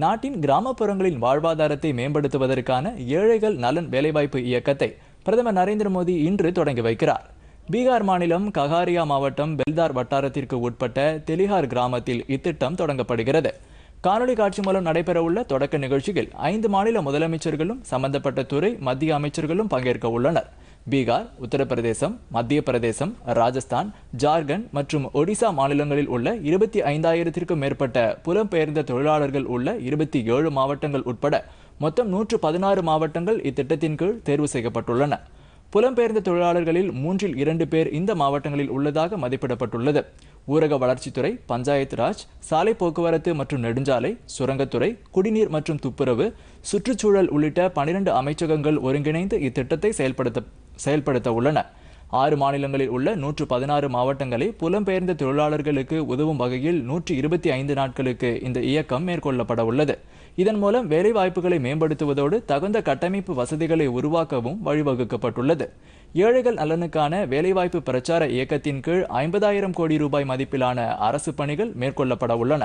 நாட்டின் கிராமப்புறங்களின் வாழ்வாதாரத்தை மேம்படுத்துவதற்கான ஏழைகள் நலன் வேலைவாய்ப்பு இயக்கத்தை பிரதமர் நரேந்திர மோடி இன்று தொடங்கி வைக்கிறார் பீகார் மாநிலம் ககாரியா மாவட்டம் பெல்தார் வட்டாரத்திற்கு உட்பட்ட தெலிஹார் கிராமத்தில் இத்திட்டம் தொடங்கப்படுகிறது காணொலி காட்சி மூலம் நடைபெறவுள்ள தொடக்க நிகழ்ச்சியில் ஐந்து மாநில முதலமைச்சர்களும் சம்பந்தப்பட்ட துறை மத்திய அமைச்சர்களும் பங்கேற்க உள்ளனா் பீகார் உத்தரப்பிரதேசம் மத்திய பிரதேசம் ராஜஸ்தான் ஜார்க்கண்ட் மற்றும் ஒடிசா மாநிலங்களில் உள்ள இருபத்தி ஐந்தாயிரத்திற்கும் மேற்பட்ட புலம்பெயர்ந்த தொழிலாளர்கள் உள்ள இருபத்தி ஏழு மாவட்டங்கள் உட்பட மொத்தம் நூற்று பதினாறு மாவட்டங்கள் இத்திட்டத்தின் கீழ் தேர்வு செய்யப்பட்டுள்ளன புலம்பெயர்ந்த தொழிலாளர்களில் மூன்றில் இரண்டு பேர் இந்த மாவட்டங்களில் உள்ளதாக மதிப்பிடப்பட்டுள்ளது ஊரக வளர்ச்சித்துறை பஞ்சாயத்து ராஜ் சாலை போக்குவரத்து மற்றும் நெடுஞ்சாலை சுரங்கத்துறை குடிநீர் மற்றும் துப்புரவு சுற்றுச்சூழல் உள்ளிட்ட பனிரெண்டு அமைச்சகங்கள் ஒருங்கிணைந்து இத்திட்டத்தை செயல்படுத்த செயல்படுத்த உள்ளன ஆறு மாநிலங்களில் உள்ள நூற்று பதினாறு மாவட்டங்களை புலம்பெயர்ந்த தொழிலாளர்களுக்கு உதவும் வகையில் நூற்றி இருபத்தி ஐந்து நாட்களுக்கு இந்த இயக்கம் மேற்கொள்ளப்பட உள்ளது இதன் மூலம் வேலைவாய்ப்புகளை மேம்படுத்துவதோடு தகுந்த கட்டமைப்பு வசதிகளை உருவாக்கவும் வழிவகுக்கப்பட்டுள்ளது ஏழைகள் நலனுக்கான வேலைவாய்ப்பு பிரச்சார இயக்கத்தின் கீழ் ஐம்பதாயிரம் கோடி ரூபாய் மதிப்பிலான அரசு பணிகள் மேற்கொள்ளப்பட உள்ளன